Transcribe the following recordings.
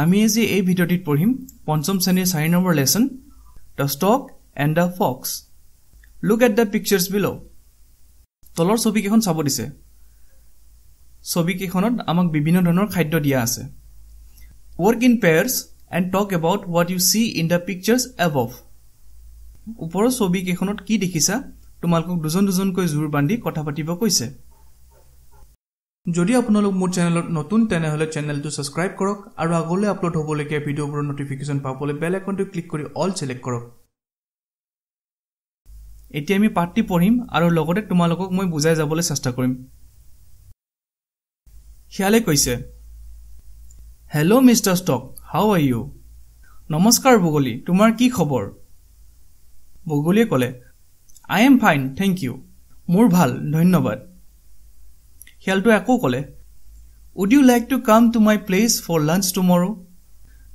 আমি আজি এই ভিডিঅ'টিত পঢ়িম পঞ্চম শ্ৰেণীৰ চাৰি number lesson the stork and the fox look at the pictures below' তলৰ ছবিকেইখন চাব দিছে ছবিকেইখনত আমাক বিভিন্ন ধৰণৰ খাদ্য দিয়া আছে work in pairs and talk about what you see in the pictures above ওপৰৰ ছবিকেইখনত কি দেখিছা তোমালোকক দুজন দুজনকৈ জোৰ বান্ধি কথা পাতিব কৈছে যদি আপোনালোক মোৰ চেনেলত নতুন তেনেহ'লে চেনেলটো ছাবস্ক্ৰাইব কৰক আৰু আগলৈ আপলোড হ'বলগীয়া ভিডিঅ'বোৰৰ নটিফিকেশ্যন পাবলৈ বেল আইকনটো ক্লিক কৰি অল চিলেক্ট কৰক এতিয়া আমি পাঠটি পঢ়িম আৰু লগতে তোমালোকক মই বুজাই যাবলৈ চেষ্টা কৰিম শিয়ালে কৈছে hello' mister stork how are you নমস্কাৰ বগলী তোমাৰ কি খবৰ বগলীয়ে ক'লে I am fine thank you মোৰ ভাল ধন্যবাদ শিয়ালটোৱে আকৌ ক'লে would you like to come to my place for lunch tomorrow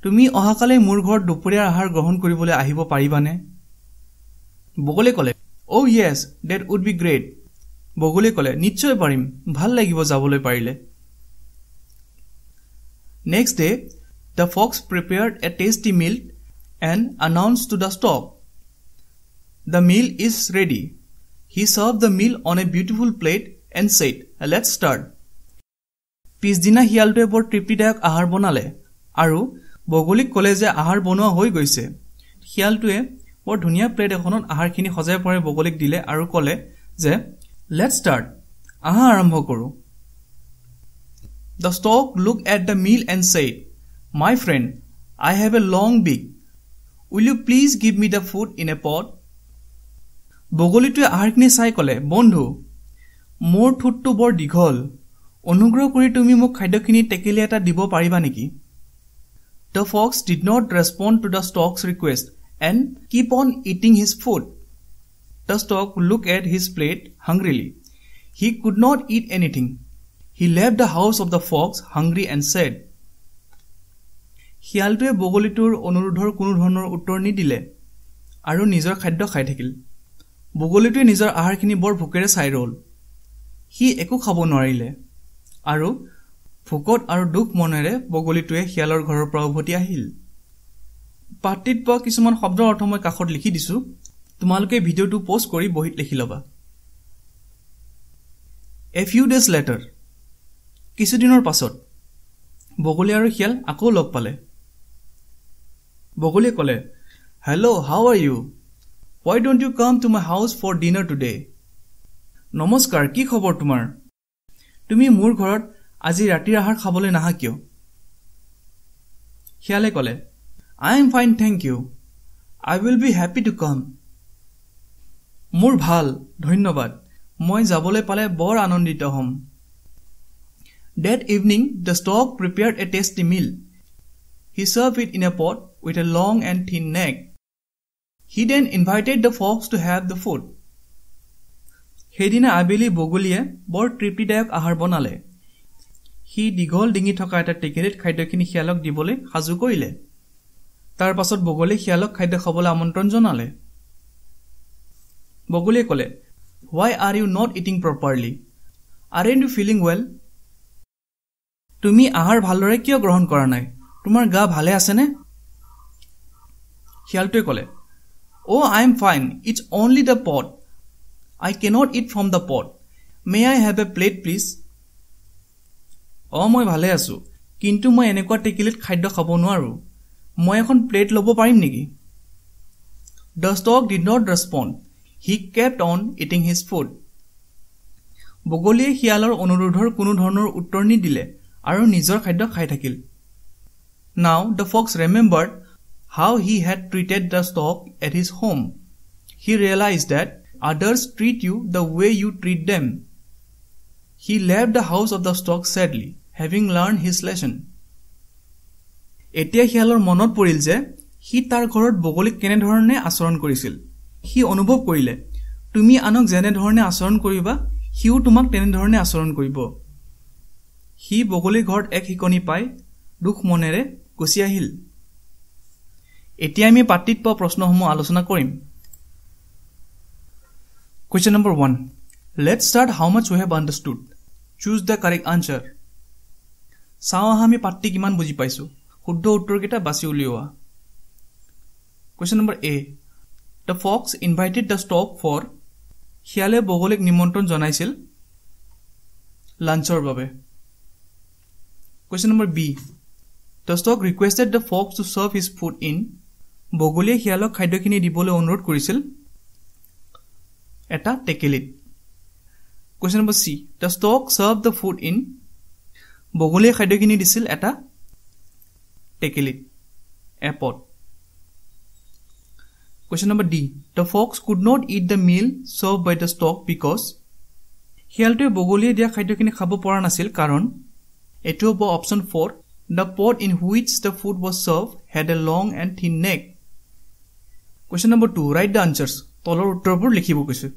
তুমি অহাকালি মোৰ ঘৰত দুপৰীয়াৰ আহাৰ গ্ৰহণ কৰিবলৈ আহিব পাৰিবানে বগলে ক'লে oh' yes that would be great বগলে ক'লে নিশ্চয় পাৰিম ভাল লাগিব যাবলৈ পাৰিলে next day the fox prepared a tasty meal and announce to the stork the meal is ready he serve the meal on a beautiful plate and said let's uh, start পিছদিনা শিয়ালটোৱে বৰ তৃপ্তিদায়ক আহাৰ বনালে আৰু বগলীক ক'লে যে আহাৰ বনোৱা হৈ গৈছে শিয়ালটোৱে বৰ ধুনীয়া প্লেট এখনত আহাৰখিনি সজাই পৰাই বগলীক দিলে আৰু ক'লে যে লেট ষ্টাৰ্ট আহাৰ আৰম্ভ কৰোঁ the stork look at the meal and said my friend I have a long beak will you please give me the food in a pot বগলীটোৱে আহাৰখিনি চাই ক'লে বন্ধু মোৰ ঠোঁটটো বৰ দীঘল অনুগ্ৰহ কৰি তুমি মোক খাদ্যখিনি টেকেলি এটা দিব পাৰিবা নেকি the fox did not respond to the stork's request and keep on eating his food the stork look at his plate hungrily he could not eat anything he লেভ the house of the fox hungry and said শিয়ালটোৱে বগলীটোৰ অনুৰোধৰ কোনো ধৰণৰ উত্তৰ নিদিলে আৰু নিজৰ খাদ্য খাই থাকিল বগলীটোৱে নিজৰ আহাৰখিনি বৰ ভোকেৰে চাই ৰ'ল সি একো খাব নোৱাৰিলে আৰু ভোকত আৰু দুখ মনেৰে বগলীটোৱে শিয়ালৰ ঘৰৰ পৰা উভতি আহিল পাতৃত পোৱা কিছুমান শব্দৰ অৰ্থ মই কাষত লিখি দিছোঁ তোমালোকে ভিডিঅ'টো পষ্ট কৰি বহীত লিখি ল'বা এ ফিউ ডেজ লেটাৰ কিছুদিনৰ পাছত বগলী আৰু শিয়াল আকৌ লগ পালে বগলীয়ে ক'লে hello' how are you why don't you come to my house for dinner today' নমস্কাৰ কি খবৰ তোমাৰ তুমি মোৰ ঘৰত আজি ৰাতিৰ আহাৰ খাবলৈ নাহা কিয় শিয়ালে ক'লে I am fine thank you I will be happy to come মোৰ ভাল ধন্যবাদ মই যাবলৈ পালে বৰ আনন্দিত হ'ম that evening the stork prepared a tasty meal he serve it in a pot with a long and thin neck he then invited the fox to have the food সেইদিনা আবেলি বগলীয়ে বৰ তৃপ্তিদায়ক আহাৰ বনালে সি দীঘল ডিঙি থকা এটা টেকেলিত খাদ্যখিনি শিয়ালক দিবলৈ সাজু কৰিলে তাৰ পাছত বগলীয়ে শিয়ালক খাদ্য খাবলৈ আমন্ত্ৰণ জনালে বগলীয়ে ক'লে why are you not eating properly aren't you feeling well তুমি আহাৰ ভালদৰে কিয় গ্ৰহণ কৰা নাই তোমাৰ গা ভালে আছেনে শিয়ালটোৱে ক'লে oh' I am fine it's only the pot I cannot eat from the pot may I have a plate please অঁ মই ভালে আছো কিন্তু মই এনেকুৱা টেকিলিত খাদ্য খাব নোৱাৰোঁ মই এখন প্লেট ল'ব পাৰিম নেকি the stork did not respond he kept on eating his food বগলীয়ে শিয়ালৰ অনুৰোধৰ কোনো ধৰণৰ উত্তৰ নিদিলে আৰু নিজৰ খাদ্য খাই থাকিল now the fox remembered how he had treated the stork at his home he realise that others treat you the way you treat them. He left the house of the stock sadly, having learned his lesson. এতিয়া শিয়ালৰ মনত পৰিল যে সি তাৰ ঘৰত বগলীক কেনেধৰণে আচৰণ কৰিছিল সি অনুভৱ কৰিলে তুমি আনক যেনেধৰণে আচৰণ কৰিবা সিও তোমাক তেনেধৰণে আচৰণ কৰিব সি বগলী ঘৰত এক শিকনি পাই দুখ মনেৰে গুচি আহিল এতিয়া আমি পাতৃত্ব প্ৰশ্নসমূহ আলোচনা কৰিম Question number one. Let's start how much we have understood. Choose the correct answer. চাওঁ আহা আমি পাতটি কিমান বুজি পাইছোঁ শুদ্ধ উত্তৰকেইটা বাছি উলিওৱা question number A the fox invited the stork for শিয়ালে বগলীক নিমন্ত্ৰণ জনাইছিল লাঞ্চৰ বাবে question number B the stork requested the fox to serve his food in বগলীয়ে শিয়ালক খাদ্যখিনি দিবলৈ অনুৰোধ কৰিছিল এটা টেকেলিত question number C the stork serve the food in বগলীয়ে খাদ্যখিনি দিছিল এটা টেকেলিত এপত question number D the fox could not eat the meal serve by the stork because শিয়ালটোৱে বগলীয়ে দিয়া খাদ্যখিনি খাব পৰা নাছিল কাৰণ এইটো হ'ব option for the pot in which the food was serve had a long and thin neck question number two write the answers তলৰ উত্তৰবোৰ লিখিব কৈছোঁ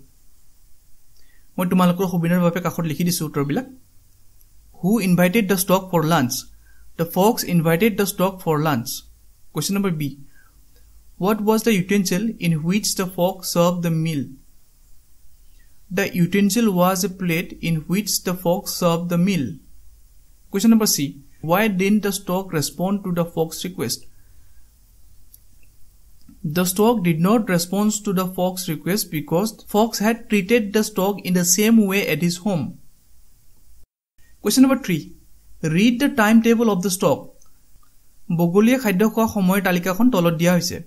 মই তোমালোকৰ সুবিধাৰ বাবে কাষত লিখি দিছোঁ উত্তৰবিলাক who invited the stork for lunch the fox invited the stork for lunch question number B What was the utensil in which the fox served the meal? The utensil was a plate in which the fox served the meal. Question number C. Why didn't the stork respond to the fox's request? The stork did not respond to the fox request because fox had treated the stork in the same way at his home. Question number 3. Read the timetable of the stork. বগলীয়ে খাদ্য খোৱা সময়ৰ তালিকাখন তলত দিয়া হৈছে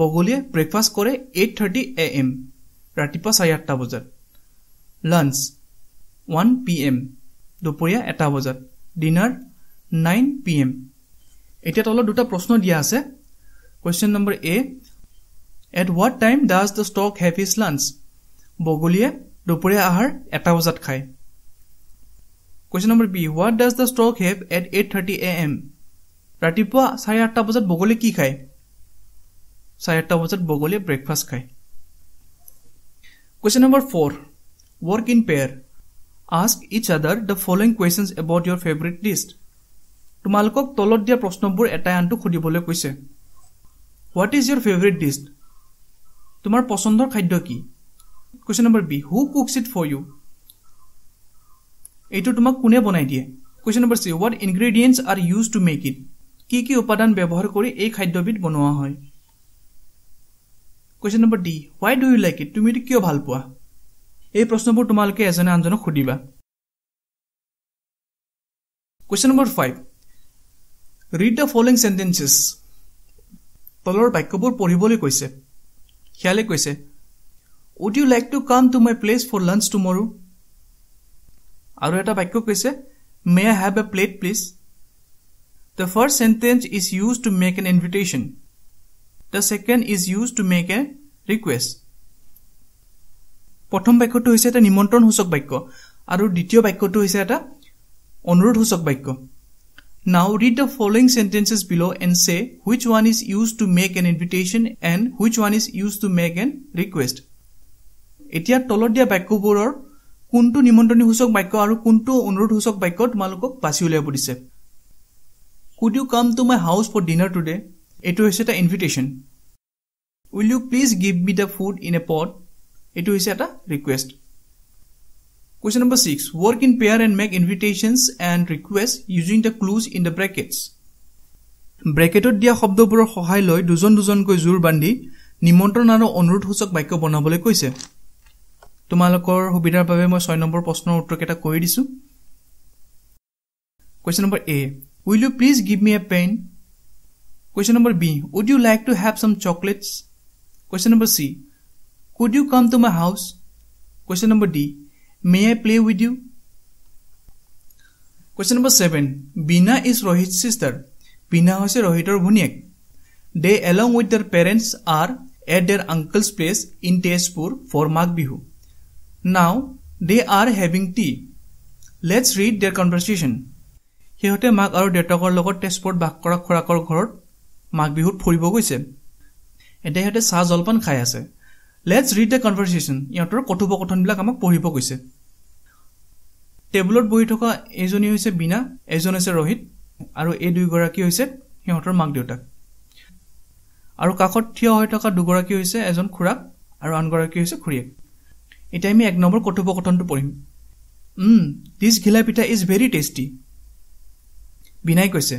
বগলীয়ে breakfast কৰে এইট থাৰ্টি এ এম ৰাতিপুৱা চাৰে আঠটা বজাত লাঞ্চ ওৱান পি এম দুপৰীয়া এটা বজাত ডিনাৰ নাইন পি এম এতিয়া তলত দুটা প্ৰশ্ন দিয়া আছে question number A at what time does the stork have his lunch বগলীয়ে দুপৰীয়া আহাৰ এটা বজাত খায় question number B what does the stork have at eight thirty A M ৰাতিপুৱা চাৰে আঠটা বজাত বগলীয়ে কি খায় চাৰে আঠটা বজাত বগলীয়ে ব্ৰেকফাষ্ট খায় question number four work in pair ask each other the following questions about your favourite list তোমালোকক তলত দিয়া প্ৰশ্নবোৰ এটাই আনটো সুধিবলৈ কৈছে what is your favourite dish তোমাৰ পচন্দৰ খাদ্য কি question number B who cooks it for you এইটো তোমাক কোনে বনাই দিয়ে question number C what ingredients are use to make it কি কি উপাদান ব্যৱহাৰ কৰি এই খাদ্যবিধ বনোৱা হয় question number D why do you like it তুমি এইটো কিয় ভাল পোৱা এই প্ৰশ্নবোৰ তোমালোকে এজনে আনজনক সুধিবা question number five read the following sentences তলৰ বাক্যবোৰ পঢ়িবলৈ কৈছে শিয়ালে কৈছে would you like to come to my place for lunch tomorrow আৰু এটা বাক্য কৈছে may I have a plate please the first sentence is use to make an invitation the second is use to make a request প্ৰথম বাক্যটো হৈছে এটা নিমন্ত্ৰণসূচক বাক্য আৰু দ্বিতীয় বাক্যটো হৈছে এটা অনুৰোধসূচক বাক্য Now read the following sentences below and say which one is used to make an invitation and which one is used to make an request. এতিয়া তলত দিয়া বাক্যবোৰৰ কোনটো নিমন্ত্ৰণী সূচক বাক্য আৰু কোনটো অনুৰোধ সূচক বাক্য তোমালোকক বাছি উলিয়াব দিছে could you come to my house for dinner today এইটো হৈছে এটা invitation will you please give me the food in a pot এইটো হৈছে এটা request Question number 6. Work in pair and make invitations and requests using the clues in the brackets. ব্ৰেকেটত দিয়া শব্দবোৰৰ সহায় লৈ দুজন দুজনকৈ জোৰ বান্ধি নিমন্ত্ৰণ আৰু অনুৰোধসূচক বাক্য বনাবলৈ কৈছে তোমালোকৰ সুবিধাৰ বাবে মই ছয় নম্বৰ প্ৰশ্নৰ উত্তৰকেইটা কৰি দিছোঁ question number A will you please give me a pen question number B would you like to have some chocolates question number C could you come to my house question number D may I play with you question number seven Bina is Rohit sister Bina হৈছে ৰোহিতৰ ভনীয়েক they along with their parents are at their uncle's place in Tezpur for Magh Bihu now they R having tea let's read their conversation সিহঁতে মাক আৰু দেউতাকৰ লগত তেজপুৰত বাস কৰা খুৰাকৰ ঘৰত মাঘ বিহুত ফুৰিব গৈছে এতিয়া সিহঁতে চাহ জলপান খাই আছে লেটছ ৰিড দ্য কনভাৰ্চিয়েশ্যন ইহঁতৰ কথোপকথনবিলাক আমাক পঢ়িব গৈছে টেবুলত বহি থকা এজনী হৈছে বীণা এজন হৈছে ৰোহিত আৰু এই দুয়োগৰাকী হৈছে সিহঁতৰ মাক দেউতাক আৰু কাষত থিয় হৈ থকা দুগৰাকী হৈছে এজন খুৰাক আৰু আনগৰাকী হৈছে খুৰীয়েক এতিয়া আমি এক নম্বৰ কথোপকথনটো পঢ়িম দিছ ঘিলা পিঠা ইজ ভেৰি টেষ্টি বীণাই কৈছে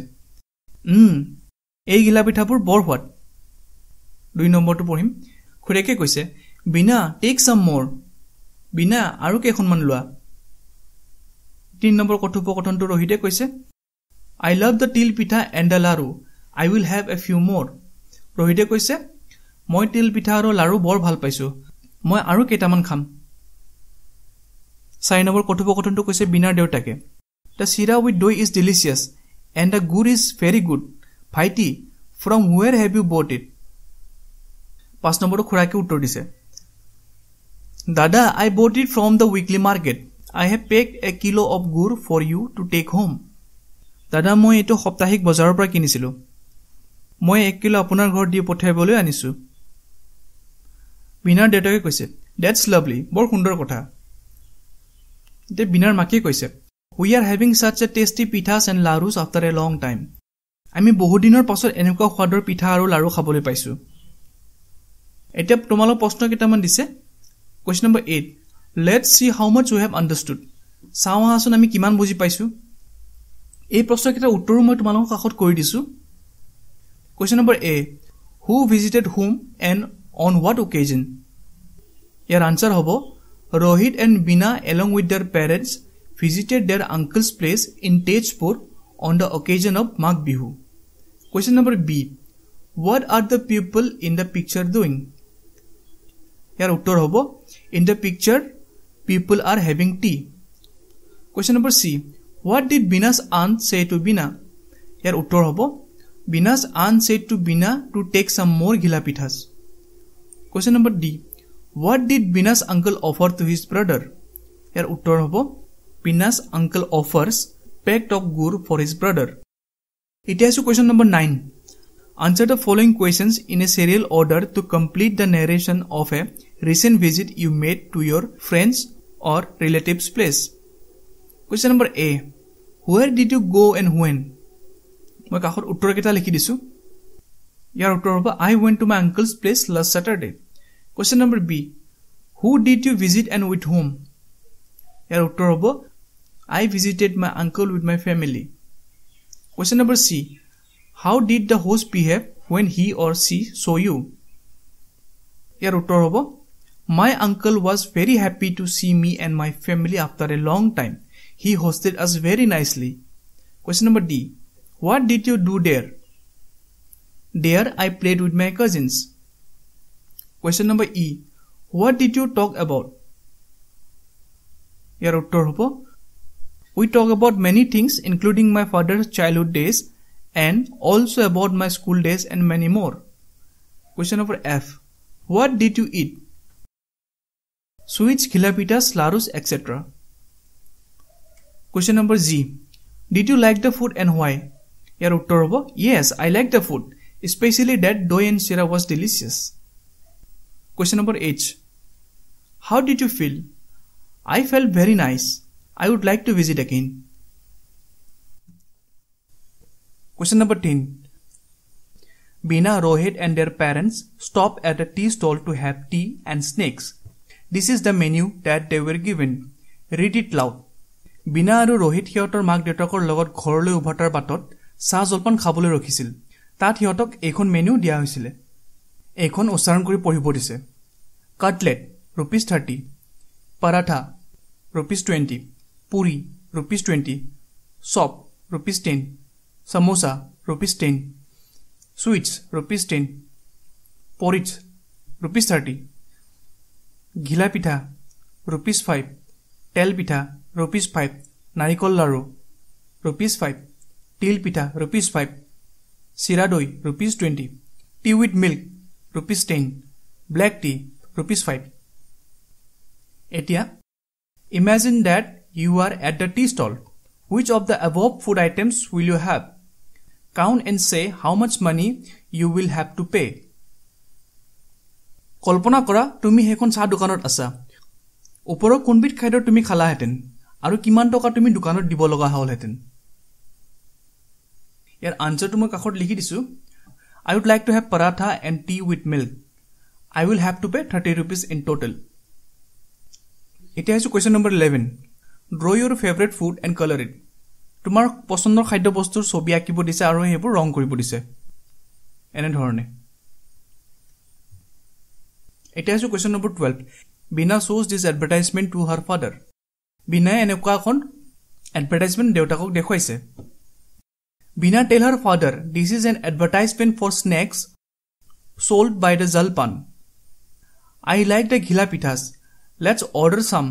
এই ঘিলা পিঠাবোৰ বৰ সোৱাদ দুই নম্বৰটো পঢ়িম খুৰীয়েকে কৈছে বীণা টেক চাম মোৰ বীণা আৰু কেইখনমান লোৱা তিনি নম্বৰ কথোপকথনটো ৰহিতে কৈছে আই লাভ দ্য তিল পিঠা and the laru I will have a few more ৰহিতে কৈছে মই তিল পিঠা আৰু লাৰু বৰ ভাল পাইছোঁ মই আৰু কেইটামান খাম চাৰি নম্বৰ কথোপকথনটো কৈছে বিনাৰ দেউতাকে the chira with doi is delicious and the gur is very good ভাইটি from where have you bought it পাঁচ নম্বৰটো খুৰাকে উত্তৰ দিছে দাদা I bought it from the weekly market I have pack a kilo of gur for you to take home দাদা মই এইটো সাপ্তাহিক বজাৰৰ পৰা কিনিছিলোঁ মই এক কিলো আপোনাৰ ঘৰত দি পঠিয়াবলৈ আনিছোঁ বীণাৰ দেউতাকে কৈছে ডেটছ লাভলি বৰ সুন্দৰ কথা এতিয়া বীণাৰ মাকে কৈছে we are having such a tasty pithas and larus after a long time আমি বহুদিনৰ পাছত এনেকুৱা সোৱাদৰ পিঠা আৰু লাৰু খাবলৈ পাইছোঁ এতিয়া তোমালোক প্ৰশ্ন কেইটামান দিছে question number eight let see how much you have understood চাওঁ আহাচোন আমি কিমান বুজি পাইছোঁ এই প্ৰশ্নকেইটাৰ উত্তৰো মই তোমালোকৰ কাষত কৰি দিছোঁ question number A who visited home and on what occasion ইয়াৰ আনচাৰ হ'ব Rohit and Bina along with their parents visited their uncle's place in Tezpur on the occasion of Magh Bihu question number B what are the people in the picture doing ইয়াৰ উত্তৰ হ'ব in the picture people are having tea. Question number C. What did Bina's aunt say to Binna? Yar uttor hobo. Bina's aunt said to Binna to take some more ghila pithas. Question number D. What did Bina's uncle offer to his brother? Yar uttor hobo. Bina's uncle offers packed of gur for his brother. It is has to question number 9. Answer the following questions in a serial order to complete the narration of a recent visit you made to your friends or relative's place. Question number A. Where did you go and when? মই কাষত উত্তৰকেইটা লিখি দিছোঁ ইয়াৰ উত্তৰ হ'ব I went to my uncle's place last Saturday question number B who did you visit and with whom ইয়াৰ উত্তৰ হ'ব I visited my uncle with my family question number C how did the host behave when he or she show' you ইয়াৰ উত্তৰ হ'ব My uncle was very happy to see me and my family after a long time. He hosted us very nicely. Question number D. What did you do there? There I played with my cousins. Question number E. What did you talk about? এর উত্তর হব we talk about many things including my father childhood days and also about my school days and many more question number F what did you Switch, Khilapitas, Larus, etc. Question number Z. Did you like the food and why? Yarutorobo. Yes, I liked the food. Especially that doy and sira was delicious. Question number H. How did you feel? I felt very nice. I would like to visit again. Question number 10. Bina, Rohit and their parents stop at a tea stall to have tea and snacks. This is the menu that they were given read it loud Beena আৰু ৰোহিত সিহঁতৰ মাক দেউতাকৰ লগত ঘৰলৈ উভতাৰ বাটত চাহ জলপান খাবলৈ ৰখিছিল তাত সিহঁতক এইখন মেনিউ দিয়া হৈছিলে এইখন উচ্চাৰণ কৰি পঢ়িব দিছে cutlet rupees thirty paratha rupees twenty puri rupees twenty chop rupees ten samosa rupees ten sweets rupees ten পৰিটছ rupees thirty ghila pitha rupees five তেল পিঠা ৰুপিজ ফাইভ নাৰিকল লাড়ু ৰুপিজ ফাইভ তিল পিঠা rupees five chira doi rupees twenty tea with milk rupees ten black tea rupees five এতিয়া imagine that you are at the tea stall which of the above food items will you have? Count and say how much money you will have to pay. কল্পনা কৰা তুমি সেইখন চাহ দোকানত আছা ওপৰৰ কোনবিধ খাদ্য তুমি খালাহেঁতেন আৰু কিমান টকা তুমি দোকানত দিব লগা হ'লহেঁতেন ইয়াৰ আঞ্চাৰটো মই কাষত লিখি দিছোঁ I would like to have paratha and tea with milk I will have to pay thirty rupees in total এতিয়া আহিছোঁ question number eleven draw your favourite food and colour it তোমাৰ পচন্দৰ খাদ্যবস্তুৰ ছবি আঁকিব দিছে আৰু সেইবোৰ ৰং কৰিব দিছে এনেধৰণে এতিয়া আহিছো কুৱেশ্যন নম্বৰ টুৱেল্ভ বিনা শ্বজ this advertisement to her father বিনাই এনেকুৱা এখন এডভাৰটাইজমেণ্ট দেউতাকক দেখুৱাইছে Beena tell her father this is an advertisement for snacks sold by the Jalpan I like the ghila pithas let's order some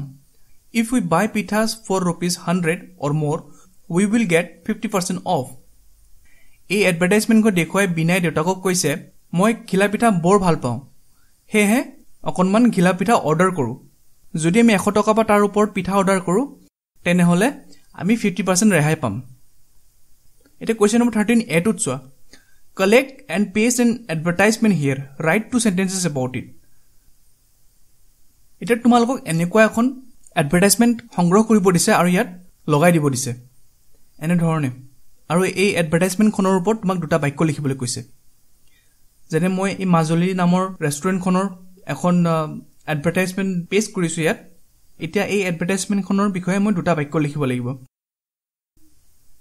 if we buy pithas for rupees hundred or more we will get fifty percent off এই এডভাৰটাইজমেণ্টখন দেখুৱাই বিনাই দেউতাকক কৈছে মই ঘিলা পিঠা বৰ ভাল পাওঁ সেয়েহে অকণমান ঘিলা পিঠা অৰ্ডাৰ কৰোঁ যদি আমি এশ টকা বা তাৰ ওপৰত পিঠা অৰ্ডাৰ কৰোঁ তেনেহ'লে আমি ফিফটি পাৰ্চেণ্ট ৰেহাই পাম এতিয়া কুৱেশ্যন নম্বৰ থাৰ্টিন এ টুত চোৱা collect and paste and advertisement here write two sentences about it এতিয়া তোমালোকক এনেকুৱা এখন এডভাৰটাইজমেণ্ট সংগ্ৰহ কৰিব দিছে আৰু ইয়াত লগাই দিব দিছে এনেধৰণে আৰু এই এডভাৰটাইজমেণ্টখনৰ ওপৰত তোমাক দুটা বাক্য লিখিবলৈ কৈছে যেনে মই এই মাজুলী নামৰ ৰেষ্টুৰেণ্টখনৰ এখন এডভাৰটাইজমেণ্ট পেষ্ট কৰিছোঁ ইয়াত এতিয়া এই এডভাৰটাইজমেণ্টখনৰ বিষয়ে মই দুটা বাক্য লিখিব লাগিব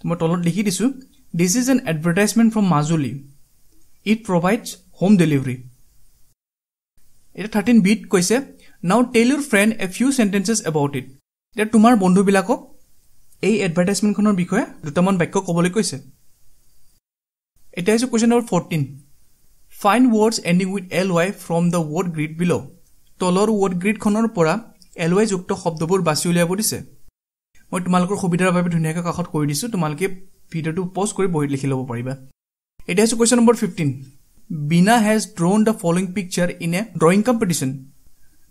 মই তলত লিখি দিছোঁ this is an advertisement from Majuli it provides home delivery এতিয়া থাৰ্টিন বিত কৈছে now tell your friend a few sentences about it এতিয়া তোমাৰ বন্ধুবিলাকক এই এডভাৰটাইজমেণ্টখনৰ বিষয়ে দুটামান বাক্য ক'বলৈ কৈছে এতিয়া আহিছোঁ question number fourteen find words ending with L Y from the word grid below' তলৰ ৱৰ্ড গ্ৰীডখনৰ পৰা এল ৱাই যুক্ত শব্দবোৰ বাছি উলিয়াব দিছে মই তোমালোকৰ সুবিধাৰ বাবে ধুনীয়াকৈ কাষত কৰি দিছোঁ তোমালোকে ভিডিঅ'টো পষ্ট কৰি বহীত লিখি ল'ব পাৰিবা এতিয়া হৈছে question number fifteen Beena has drawn the following picture in a drawing competition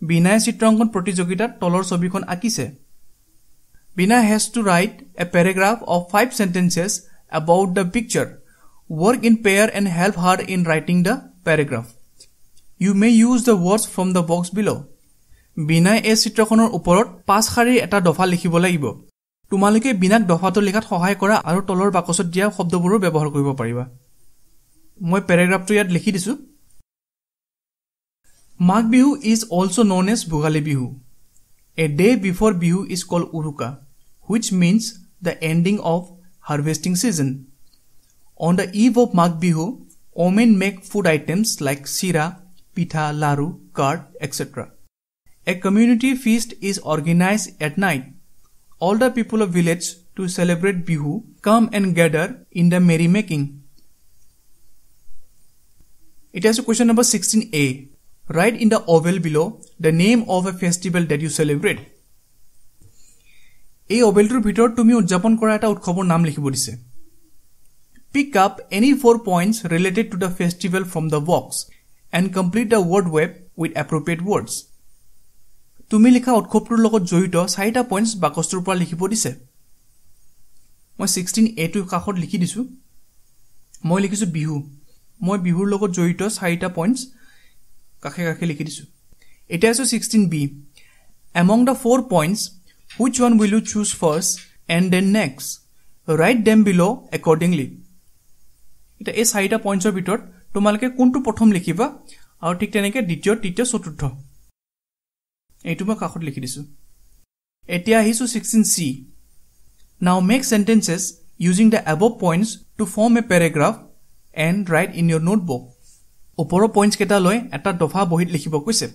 বীণাই চিত্ৰাংকন প্ৰতিযোগিতাত তলৰ ছবিখন আঁকিছে Beena has to write a paragraph of five sentences about the picture work in pair and help her in writing the paragraph. You may use the words from the box below. বিনাই এই চিত্ৰখনৰ ওপৰত পাঁচ শাৰীৰ এটা দফা লিখিব লাগিব তোমালোকে বিনাক দফাটো লিখাত সহায় কৰা আৰু তলৰ বাকচত দিয়া শব্দবোৰো ব্যৱহাৰ কৰিব পাৰিবা মই পেৰেগ্ৰাফটো ইয়াত লিখি দিছো Magh Bihu is also' known as Bhogali Bihu a day before Bihu is call Uruka which means the ending of harvesting season On the eve of Magh Bihu, women make food items like sira, pitha, laru, curd, etc. A community feast is organized at night. All the people of village to celebrate Bihu come and gather in the merrymaking. It has a question number 16a. Write in the oval below the name of a festival that you celebrate. এই অবেলটোৰ ভিতৰত তুমি উদযাপন কৰা এটা উৎসৱৰ নাম লিখিব দিছে pick up any four points related to the festival from the box and complete the word web with appropriate words. তুমি লিখা উৎসৱটোৰ লগত জড়িত চাৰিটা পইণ্টছ বাকচটোৰ পৰা লিখিব দিছে মই ছিক্সটিন এ টু কাষত লিখি দিছোঁ মই লিখিছোঁ বিহু মই বিহুৰ লগত জড়িত চাৰিটা পইণ্টছ কাষে কাষে লিখি দিছোঁ এতিয়া আছোঁ sixteen B among the four points which one will you choose first and then next write them below' accordingly এতিয়া এই চাৰিটা পইণ্টছৰ ভিতৰত তোমালোকে কোনটো প্ৰথম লিখিবা আৰু ঠিক তেনেকৈ দ্বিতীয় তৃতীয় চতুৰ্থ এইটো মই কাষত লিখি দিছো এতিয়া আহিছো sixteen C now make sentences using the above points to form a paragraph and write in your notebook ওপৰৰ পইণ্টছকেইটা লৈ এটা দফা বহীত লিখিব কৈছে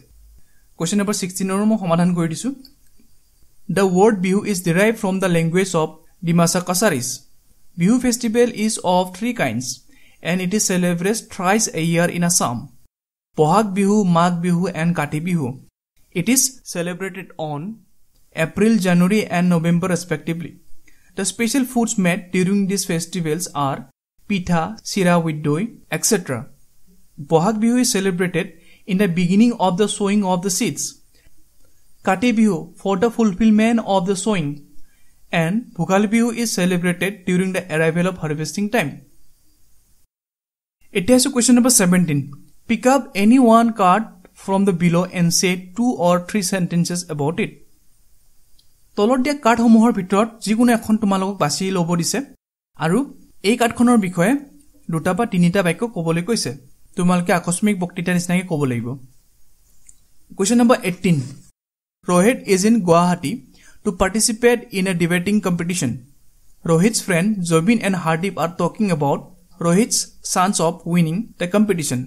কুৱেশ্যন নম্বৰ ছিক্সটিনৰো মই সমাধান কৰি দিছো the word Bihu is derive from the language of Dimasa Kacharis Bihu festival is of three kinds and it is celebrated thrice a year in Assam. Pohak Bihu, Mag Bihu and Kati Bihu. It is celebrated on April, January and November respectively. The special foods made during these festivals are pitha, sira with doi, etc. Bohag Bihu is celebrated in the beginning of the sowing of the seeds. Kati Bihu for the fulfillment of the sowing and Bhugal Bihu is celebrated during the arrival of harvesting time. এতিয়া হৈছে question number seventeen pick up any one card from the below' and say two or three sentences about it তলত দিয়া কাৰ্ডসমূহৰ ভিতৰত যিকোনো এখন তোমালোকক বাছি ল'ব দিছে আৰু এই কাৰ্ডখনৰ বিষয়ে দুটা বা তিনিটা বাক্য ক'বলৈ কৈছে তোমালোকে আকস্মিক বক্তৃতাৰ নিচিনাকৈ ক'ব লাগিব question number eighteen Rohit is in Guwahati to participate in a debating competition Rohit friend Zubin and Hardeep are talking about Rohit's chance of winning the competition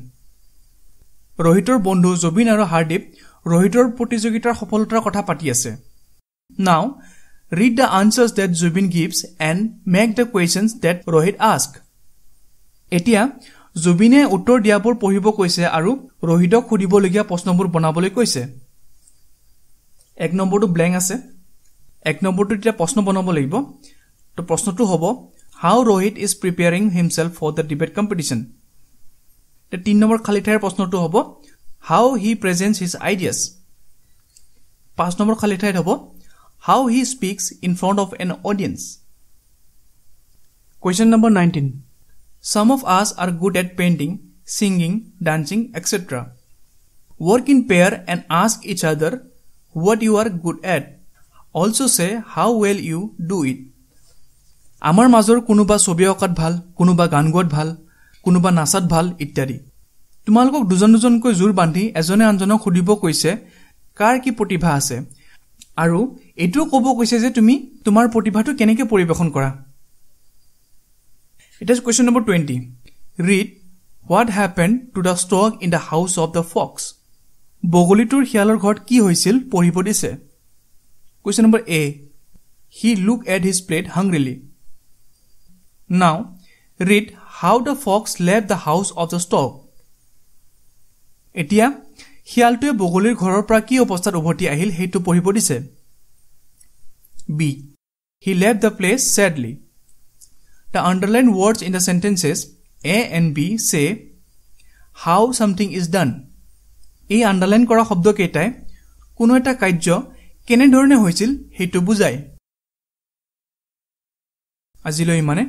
ৰোহিতৰ বন্ধু জুবিন আৰু হাৰ্দীপ ৰোহিতৰ প্ৰতিযোগিতাৰ সফলতাৰ কথা পাতি আছে now read the answers that Zubin gives and make the questions that Rohit ask এতিয়া জুবিনে উত্তৰ দিয়াবোৰ পঢ়িব কৈছে আৰু ৰোহিতক সুধিবলগীয়া প্ৰশ্নবোৰ বনাবলৈ কৈছে এক নম্বৰটো ব্লেংক আছে এক নম্বৰটো এতিয়া প্ৰশ্ন বনাব লাগিব ত' প্ৰশ্নটো হ'ব how Rohit is preparing himself for the debate competition. The tin number khalitair posno to hobo, how he presents his ideas. Pas number khalitair how he speaks in front of an audience. Question number 19. Some of us are good at painting, singing, dancing, etc. Work in pair and ask each other what you are good at. Also say how well you do it. আমাৰ মাজৰ কোনোবা ছবি অঁকাত ভাল কোনোবা গান গোৱাত ভাল কোনোবা নাচাত ভাল ইত্যাদি তোমালোকক দুজন দুজনকৈ জোৰ বান্ধি এজনে আনজনক সুধিব কৈছে কাৰ কি প্ৰতিভা আছে আৰু এইটোও ক'ব কৈছে যে তুমি তোমাৰ প্ৰতিভাটো কেনেকৈ পৰিৱেশন কৰা it is question number twenty read what happen to the stork in the house of the fox বগলীটোৰ শিয়ালৰ ঘৰত কি হৈছিল পঢ়িব দিছে question number A he look at his plate hungrily Now, read how the fox left the house of the stork. এতিয়া শিয়ালটোৱে বগলীৰ ঘৰৰ পৰা কি অৱস্থাত উভতি আহিল সেইটো পঢ়িব দিছে বি হি লেভ the place sadly the underline words in the sentences A and B say how something is done এই আণ্ডাৰলাইন কৰা শব্দকেইটাই কোনো এটা কাৰ্য কেনেধৰণে হৈছিল সেইটো বুজায় আজিলৈ ইমানে